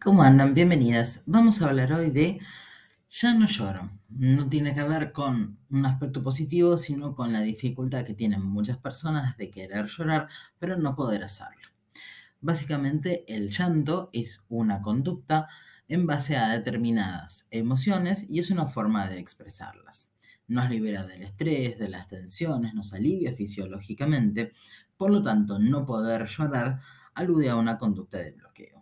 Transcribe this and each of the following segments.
¿Cómo andan? Bienvenidas. Vamos a hablar hoy de Ya no lloro. No tiene que ver con un aspecto positivo, sino con la dificultad que tienen muchas personas de querer llorar, pero no poder hacerlo. Básicamente, el llanto es una conducta en base a determinadas emociones y es una forma de expresarlas. Nos libera del estrés, de las tensiones, nos alivia fisiológicamente, por lo tanto, no poder llorar alude a una conducta de bloqueo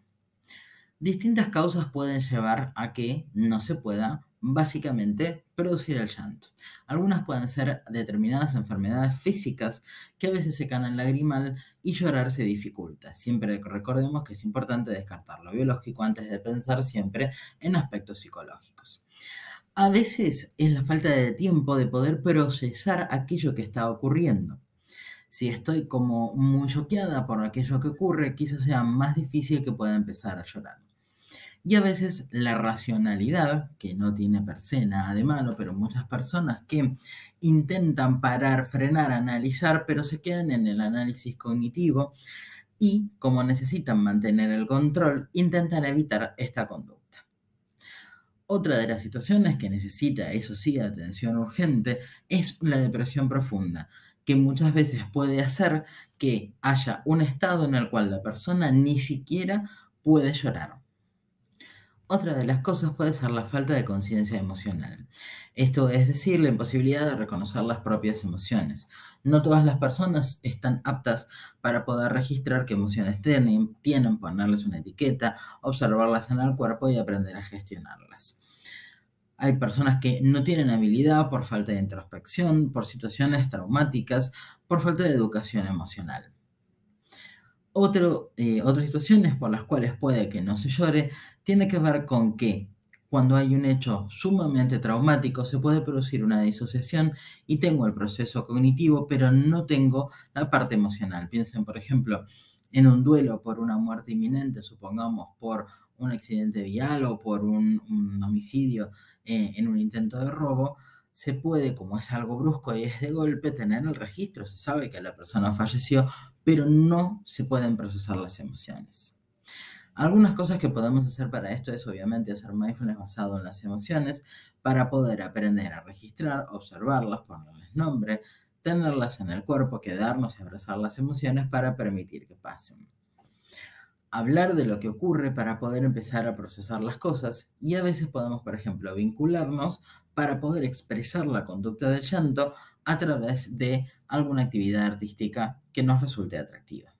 distintas causas pueden llevar a que no se pueda básicamente producir el llanto. Algunas pueden ser determinadas enfermedades físicas que a veces se el lagrimal y llorar se dificulta. Siempre recordemos que es importante descartar lo biológico antes de pensar siempre en aspectos psicológicos. A veces es la falta de tiempo de poder procesar aquello que está ocurriendo. Si estoy como muy choqueada por aquello que ocurre, quizás sea más difícil que pueda empezar a llorar. Y a veces la racionalidad, que no tiene per se nada de malo, pero muchas personas que intentan parar, frenar, analizar, pero se quedan en el análisis cognitivo y, como necesitan mantener el control, intentan evitar esta conducta. Otra de las situaciones que necesita, eso sí, atención urgente, es la depresión profunda, que muchas veces puede hacer que haya un estado en el cual la persona ni siquiera puede llorar otra de las cosas puede ser la falta de conciencia emocional. Esto es decir, la imposibilidad de reconocer las propias emociones. No todas las personas están aptas para poder registrar qué emociones tienen, tienen ponerles una etiqueta, observarlas en el cuerpo y aprender a gestionarlas. Hay personas que no tienen habilidad por falta de introspección, por situaciones traumáticas, por falta de educación emocional. Eh, otras situaciones por las cuales puede que no se llore tiene que ver con que cuando hay un hecho sumamente traumático se puede producir una disociación y tengo el proceso cognitivo, pero no tengo la parte emocional. Piensen, por ejemplo, en un duelo por una muerte inminente, supongamos por un accidente vial o por un, homicidio eh, en un intento de robo, se puede, como es algo brusco y es de golpe, tener el registro, se sabe que la persona falleció, pero no se pueden procesar las emociones. Algunas cosas que podemos hacer para esto es obviamente hacer mindfulness basado en las emociones para poder aprender a registrar, observarlas, ponerles nombre, tenerlas en el cuerpo, quedarnos y abrazar las emociones para permitir que pasen hablar de lo que ocurre para poder empezar a procesar las cosas y a veces podemos, por ejemplo, vincularnos para poder expresar la conducta del llanto a través de alguna actividad artística que nos resulte atractiva.